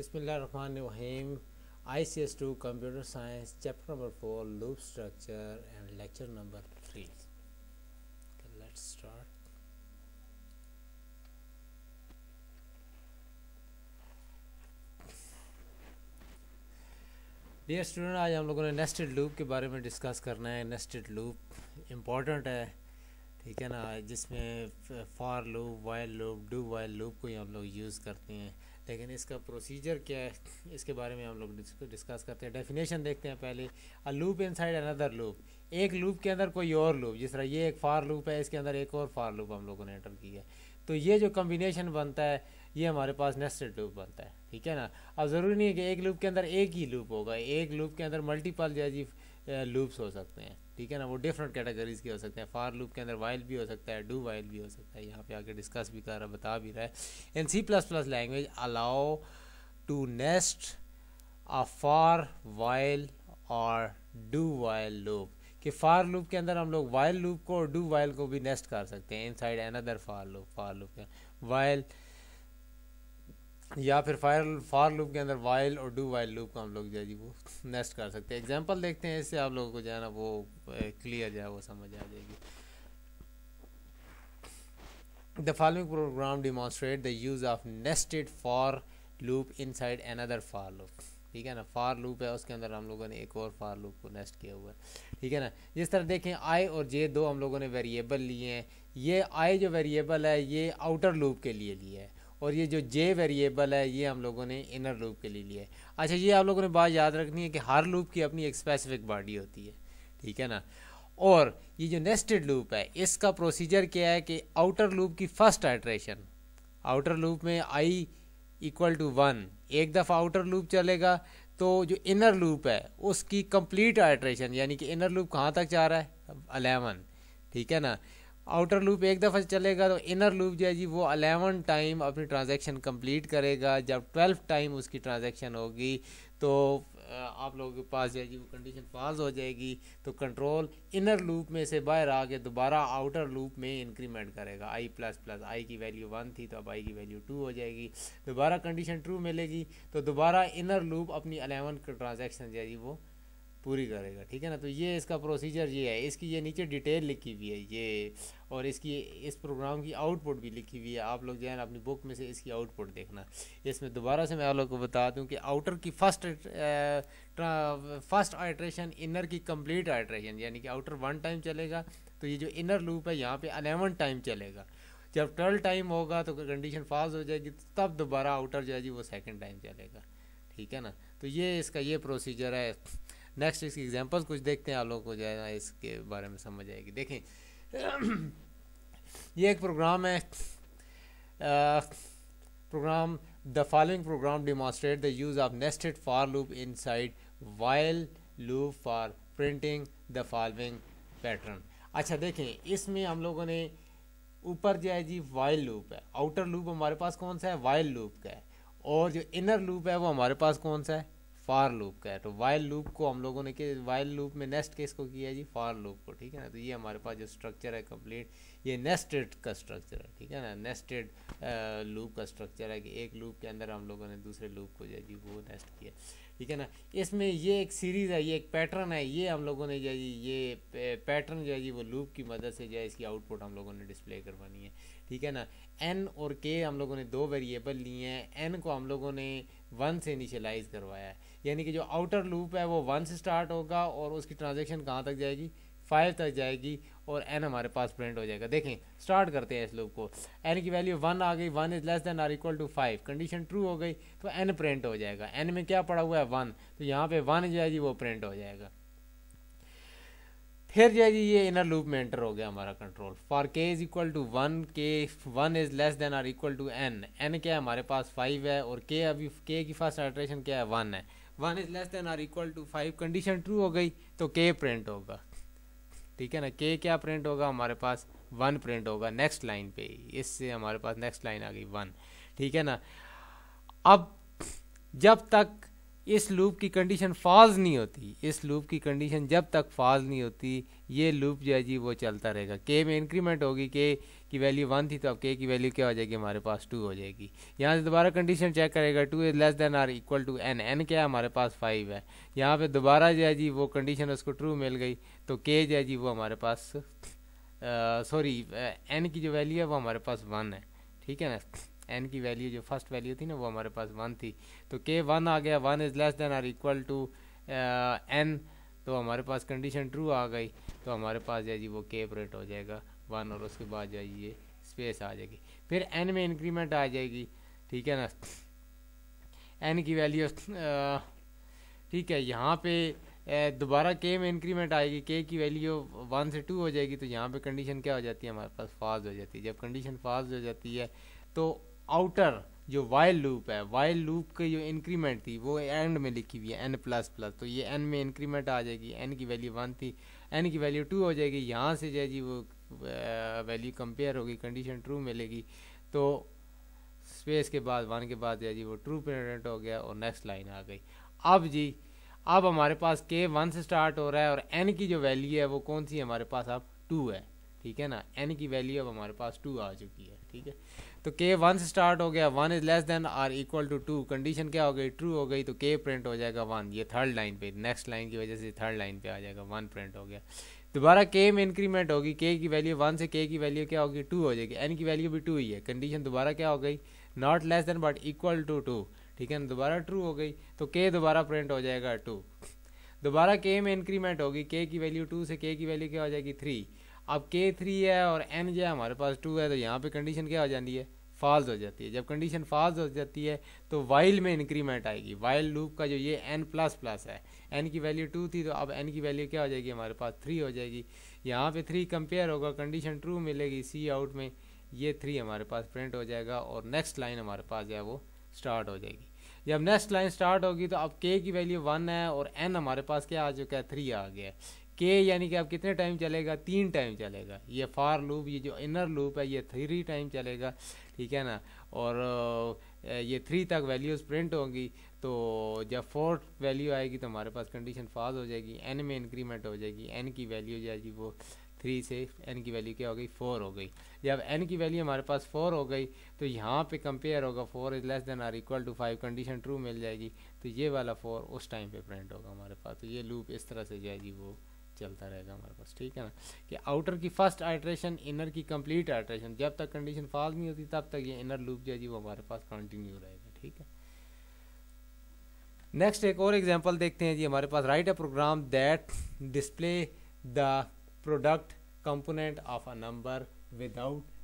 बिसमीम I C S two computer science chapter number four loop structure and lecture number three let's start dear student आज हम लोगों ने nested loop के बारे में डिस्कस करना है नेस्टेड लूप इम्पॉर्टेंट है ठीक है ना जिसमें for loop while loop do while loop को ही हम लोग यूज़ करते हैं लेकिन इसका प्रोसीजर क्या है इसके बारे में हम लोग डिस्कस करते हैं डेफिनेशन देखते हैं पहले a loop inside another loop एक लूप के अंदर कोई और लूप जिस तरह ये एक फार लूप है इसके अंदर एक और फार लूप हम लोगों ने एंटर किया है तो ये जो कम्बिनेशन बनता है ये हमारे पास नेस्टेड लूप बनता है ठीक है ना अब ज़रूरी नहीं है कि एक लूप के अंदर एक ही लूप होगा एक लूप के अंदर मल्टीपल जैसी लूप्स हो सकते हैं ठीक है ना वो डिफरेंट कैटेगरीज के हो सकते हैं फार लूप के अंदर वाइल भी हो सकता है डू वाइल भी हो सकता है यहाँ पे आके डिस्कस भी कर रहा बता भी रहा है in C plus plus language allow to nest a for while और डू वाइल लूप कि फार लूप के अंदर हम लोग वाइल लूप को और डू वाइल को भी नेस्ट कर सकते हैं inside another for loop for loop के वाइल या फिर फायर फार लूप के अंदर वाइल और डू वाइल लूप का हम लोग जो है वो नेस्ट कर सकते हैं एग्जांपल देखते हैं इससे आप लोगों को जो है ना वो क्लियर जो है वो समझ आ जाएगी the following program demonstrate the use of nested for loop inside another for loop ठीक है ना फार लूप है उसके अंदर हम लोगों ने एक और फार लूप को नेस्ट किया हुआ है ठीक है ना जिस तरह देखें आई और जे दो हम लोगों ने वेरिएबल लिए हैं ये आई जो वेरिएबल है ये आउटर लूप के लिए लिया है और ये जो जे वेरिएबल है ये हम लोगों ने इनर लूप के लिए लिया है अच्छा ये आप लोगों ने बात याद रखनी है कि हर लूप की अपनी एक स्पेसिफिक बॉडी होती है ठीक है ना और ये जो नेस्टेड लूप है इसका प्रोसीजर क्या है कि आउटर लूप की फर्स्ट आइट्रेशन आउटर लूप में आई इक्वल टू वन एक दफ़ा आउटर लूप चलेगा तो जो इनर लूप है उसकी कंप्लीट आइट्रेशन यानी कि इनर लूप कहाँ तक जा रहा है अलेवन ठीक है ना आउटर लूप एक दफ़ा चलेगा तो इनर लूप जो है जी वो अलेवन टाइम अपनी ट्रांजेक्शन कम्प्लीट करेगा जब ट्वेल्थ टाइम उसकी ट्रांजेक्शन होगी तो आप लोगों के पास जो है जी वो कंडीशन पास हो जाएगी तो कंट्रोल इनर लूप में से बाहर आके दोबारा आउटर लूप में इंक्रीमेंट करेगा आई प्लस प्लस आई की वैल्यू वन थी तो अब आई की वैल्यू टू हो जाएगी दोबारा कंडीशन ट्रू मिलेगी तो दोबारा इनर लूप अपनी अलेवन ट्रांजेक्शन जो है जी वो पूरी करेगा ठीक है ना तो ये इसका प्रोसीजर ये है इसकी ये नीचे डिटेल लिखी हुई है ये और इसकी इस प्रोग्राम की आउटपुट भी लिखी हुई है आप लोग जो है ना अपनी बुक में से इसकी आउटपुट देखना इसमें दोबारा से मैं आप लोग को बता दूं कि आउटर की फर्स्ट फर्स्ट आइट्रेशन इनर की कंप्लीट आइट्रेशन यानी कि आउटर वन टाइम चलेगा तो ये जो इनर लूप है यहाँ पे अलेवन टाइम चलेगा जब ट्वेल्व टाइम होगा तो कंडीशन फास्ट हो जाएगी तब दोबारा आउटर जो है जी वो सेकेंड टाइम चलेगा ठीक है ना तो ये इसका ये प्रोसीजर है नेक्स्ट इसकी एग्जाम्पल्स कुछ देखते हैं आप लोग को जो है इसके बारे में समझ आएगी देखें ये एक प्रोग्राम है program the following program demonstrate the use of nested for loop inside while loop for printing the following pattern अच्छा देखें इसमें हम लोगों ने ऊपर जो है जी वाइल लूप है आउटर लूप हमारे पास कौन सा है वाइल लूप का है और जो इनर लूप है वो हमारे पास कौन सा है फार लूप का है तो वाइल लूप को हम लोगों ने कि वाइल लूप में नेस्ट केस को किया जी फार लूप को ठीक है ना तो ये हमारे पास जो स्ट्रक्चर है कंप्लीट ये नेस्टेड का स्ट्रक्चर है ठीक है ना नेस्टेड लूप का स्ट्रक्चर है कि एक लूप के अंदर हम लोगों ने दूसरे लूप को जो है जी वो नेस्ट किया ठीक है ना इसमें ये एक सीरीज़ है ये एक पैटर्न है ये हम लोगों ने जो है जी ये पैटर्न जो है जी वो लूप की मदद से जो है इसकी आउटपुट हम लोगों ने डिस्प्ले करवानी है ठीक है ना एन और के हम लोगों ने दो वेरिएबल लिए हैं एन को हम लोगों ने वन से इनिशलाइज़ करवाया है यानी कि जो आउटर लूप है वो वन से स्टार्ट होगा और उसकी ट्रांजेक्शन कहाँ तक जाएगी फाइव तक जाएगी और एन हमारे पास प्रिंट हो जाएगा देखें स्टार्ट करते हैं इस लूप को एन की वैल्यू वन आ गई one is less than or equal to five condition true हो गई तो एन प्रिंट हो जाएगा एन में क्या पड़ा हुआ है वन तो यहाँ पे वन जो है जी वो प्रिंट हो जाएगा फिर जो जाइए ये इनर लूप में एंटर हो गया हमारा control for K is equal to one K one is less than or equal to N N क्या है हमारे पास फाइव है और के अभी के की फर्स्ट अल्ट्रेशन क्या है वन है one is less than or equal to five condition true हो गई तो के प्रिंट होगा ठीक है ना के क्या प्रिंट होगा हमारे पास वन प्रिंट होगा नेक्स्ट लाइन पे इससे हमारे पास नेक्स्ट लाइन आ गई वन ठीक है ना अब जब तक इस लूप की कंडीशन फॉल्स नहीं होती इस लूप की कंडीशन जब तक फॉल्स नहीं होती ये लूप जो है जी वो चलता रहेगा के में इंक्रीमेंट होगी के की वैल्यू वन थी तो अब के की वैल्यू क्या हो जाएगी हमारे पास टू हो जाएगी यहाँ से दोबारा कंडीशन चेक करेगा two is less than or equal to N N क्या है हमारे पास फाइव है यहाँ पे दोबारा जो है जी वो कंडीशन उसको ट्रू मिल गई तो के जो है जी वो हमारे पास सॉरी एन की जो वैल्यू है वो हमारे पास वन है ठीक है ना एन की वैल्यू जो फर्स्ट वैल्यू थी ना वो हमारे पास वन थी तो के वन आ गया one is less than or equal to N तो हमारे पास कंडीशन ट्रू आ गई तो हमारे पास जो है जी वो के प्रिंट हो जाएगा वन और उसके बाद जो ये स्पेस आ जाएगी फिर एन में इंक्रीमेंट आ जाएगी ठीक है ना एन की वैल्यू uh, ठीक है यहाँ पे uh, दोबारा के में इंक्रीमेंट आएगी के की वैल्यू वन से टू हो जाएगी तो यहाँ पे कंडीशन क्या हो जाती है हमारे पास फाज हो जाती है जब कंडीशन फाज हो जाती है तो आउटर जो वाइल लूप है वाइल लूप की जो इंक्रीमेंट थी वो एंड में लिखी हुई है एन प्लस प्लस तो ये एन में इंक्रीमेंट आ जाएगी एन की वैल्यू वन थी एन की वैल्यू टू हो जाएगी यहाँ से जो है जी वो वैल्यू कंपेयर होगी कंडीशन ट्रू मिलेगी तो स्पेस के बाद वन के बाद जो है जी वो ट्रू प्रिंट हो गया और नेक्स्ट लाइन आ गई अब जी अब हमारे पास के वन से स्टार्ट हो रहा है और एन की जो वैल्यू है वो कौन सी है हमारे पास अब टू है ठीक है ना एन की वैल्यू अब हमारे पास टू आ चुकी है ठीक है तो के वन से स्टार्ट हो गया one is less than or equal to two condition क्या हो गई ट्रू हो गई तो के प्रिंट हो जाएगा वन ये थर्ड लाइन पे नेक्स्ट लाइन की वजह से थर्ड लाइन पे आ जाएगा वन प्रिंट हो गया दोबारा के में इंक्रीमेंट होगी के की वैल्यू वन से के की वैल्यू क्या होगी टू हो जाएगी एन की वैल्यू भी टू ही है कंडीशन दोबारा क्या हो गई not less than but equal to two ठीक है ना दोबारा ट्रू हो गई तो के दोबारा प्रिंट हो जाएगा टू दोबारा के में इंक्रीमेंट होगी के की वैल्यू टू से के की वैल्यू क्या हो जाएगी थ्री अब के थ्री है और एन जो है हमारे पास टू है तो यहाँ पे कंडीशन क्या हो जाती है फाल्स हो जाती है जब कंडीशन फाल्स हो जाती है तो वाइल में इंक्रीमेंट आएगी वाइल लूप का जो ये एन प्लस प्लस है एन की वैल्यू टू थी तो अब एन की वैल्यू क्या हो जाएगी हमारे पास थ्री हो जाएगी यहाँ पर थ्री कंपेयर होगा कंडीशन ट्रू मिलेगी सी आउट में ये थ्री हमारे पास प्रिंट हो जाएगा और नेक्स्ट लाइन हमारे पास जो है वो स्टार्ट हो जाएगी जब नेक्स्ट लाइन स्टार्ट होगी तो अब के की वैल्यू वन है और एन हमारे पास क्या आ चुका है थ्री आ गया के यानी कि आप कितने टाइम चलेगा तीन टाइम चलेगा ये फार लूप ये जो इनर लूप है ये थ्री टाइम चलेगा ठीक है ना और ये थ्री तक वैल्यूज़ प्रिंट होंगी तो जब फोर्थ वैल्यू आएगी तो हमारे पास कंडीशन फाज हो जाएगी एन में इंक्रीमेंट हो जाएगी एन की वैल्यू जाएगी वो थ्री से एन की वैल्यू क्या हो गई फोर हो गई जब एन की वैल्यू हमारे पास फोर हो गई तो यहाँ पे कंपेयर होगा four is less than or equal to five condition true मिल जाएगी तो ये वाला फोर उस टाइम पे प्रिंट होगा हमारे पास तो ये लूप इस तरह से जाएगी वो चलता रहेगा हमारे पास ठीक है ना कि आउटर की फर्स्ट आइट्रेशन इनर की कंप्लीट आइट्रेशन जब तक कंडीशन फॉल नहीं होती तब तक ये इनर लूप जो है जी वो हमारे पास कंटिन्यू रहेगा ठीक है नेक्स्ट एक और एग्जांपल देखते हैं जी हमारे पास write a program that display the product component of a number without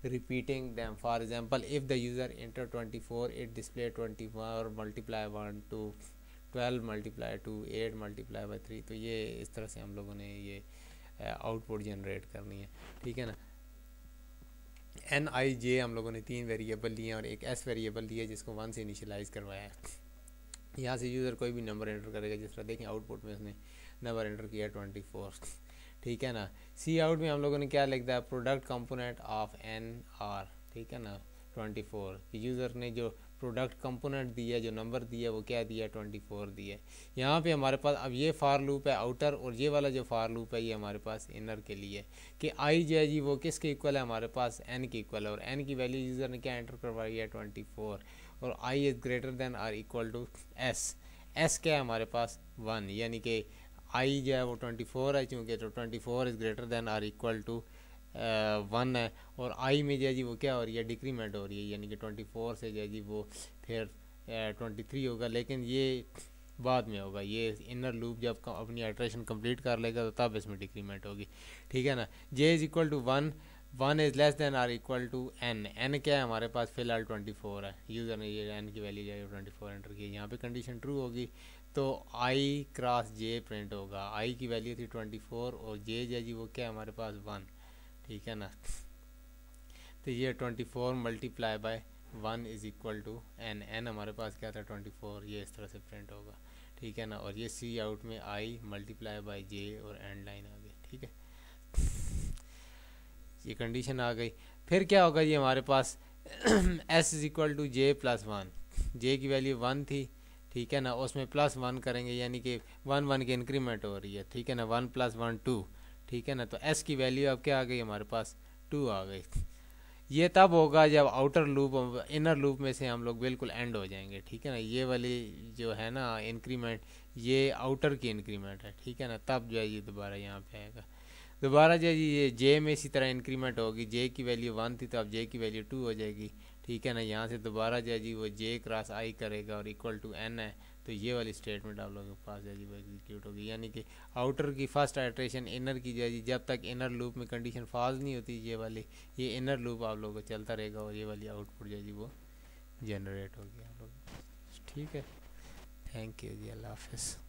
them for example if the user enter twenty four it display twenty 24 multiply one two twelve multiply two eight multiply by three तो ये इस तरह से हम लोगों ने ये output generate करनी है ठीक है ना एन आई जे हम लोगों ने तीन वेरिएबल दिए और एक एस वेरिएबल दिए जिसको वन से इनिशलाइज करवाया है यहाँ से यूज़र कोई भी नंबर एंटर करेगा जिस तरह देखें आउटपुट में उसने नंबर एंटर किया ट्वेंटी फोर ठीक है ना सी आउट में हम लोगों ने क्या लिख दिया product component of N R ठीक है ना ट्वेंटी फोर यूज़र ने जो प्रोडक्ट कंपोनेंट दिया जो नंबर दिया वो क्या दिया ट्वेंटी फोर दिया यहाँ पे हमारे पास अब ये फार लूप है आउटर और ये वाला जो फार लूप है ये हमारे पास इनर के लिए कि आई जो है जी वो किसके इक्वल है हमारे पास एन के इक्वल है और एन की वैल्यू यूज़र ने क्या एंटर करवाई है ट्वेंटी फोर और I is greater than or equal to S S क्या है हमारे पास वन यानी कि आई जो है वो ट्वेंटी फोर है चूँकि तो twenty four is greater than or equal to one है और आई में जो है जी वो क्या हो रही है डिक्रीमेंट हो रही है यानी कि ट्वेंटी फोर से जो है जी वो फिर ट्वेंटी थ्री होगा लेकिन ये बाद में होगा ये इनर लूप जब अपनी अल्ट्रेशन कंप्लीट कर लेगा तो तब इसमें डिक्रीमेंट होगी ठीक है ना J is equal to one one is less than or equal to N N क्या है हमारे पास फिलहाल ट्वेंटी फोर है यूज़र ने ये एन की वैल्यू जाएगी ट्वेंटी फोर एंटर की यहाँ पे कंडीशन ट्रू होगी तो आई क्रॉस जे प्रिंट होगा आई की वैल्यू थी ट्वेंटी फोर और जे जी वो क्या है हमारे पास वन ठीक है ना तो ये twenty four multiply by one is equal to N N हमारे पास क्या था ट्वेंटी फोर ये इस तरह से प्रिंट होगा ठीक है ना और ये सी आउट में आई मल्टीप्लाई बाई जे और एन लाइन आ गई ठीक है ये कंडीशन आ गई फिर क्या होगा ये हमारे पास S is equal to J plus one J की वैल्यू वन थी ठीक है ना उसमें प्लस वन करेंगे यानी कि वन वन की इंक्रीमेंट हो रही है ठीक है ना वन प्लस वन टू ठीक है ना तो एस की वैल्यू अब क्या आ गई हमारे पास टू आ गई ये तब होगा जब आउटर लूप इनर लूप में से हम लोग बिल्कुल एंड हो जाएंगे ठीक है ना ये वाली जो है ना इंक्रीमेंट ये आउटर की इंक्रीमेंट है ठीक है ना तब जो है ये दोबारा यहाँ पे आएगा दोबारा जो है ये जे में इसी तरह इंक्रीमेंट होगी जे की वैल्यू वन थी तो अब जे की वैल्यू टू हो जाएगी ठीक है ना यहाँ से दोबारा जो जी वो जे क्रॉस आई करेगा और इक्वल टू एन है तो ये वाली स्टेटमेंट आप लोगों के पास जो जी वो एग्जीक्यूट होगी यानी कि आउटर की फर्स्ट आइट्रेशन इनर की जाएगी जब तक इनर लूप में कंडीशन फॉल्स नहीं होती ये वाली ये इनर लूप आप लोगों को चलता रहेगा और ये वाली आउटपुट जो है जी वो जनरेट होगी आप लोग ठीक है थैंक यू जी अल्लाह हाफिज़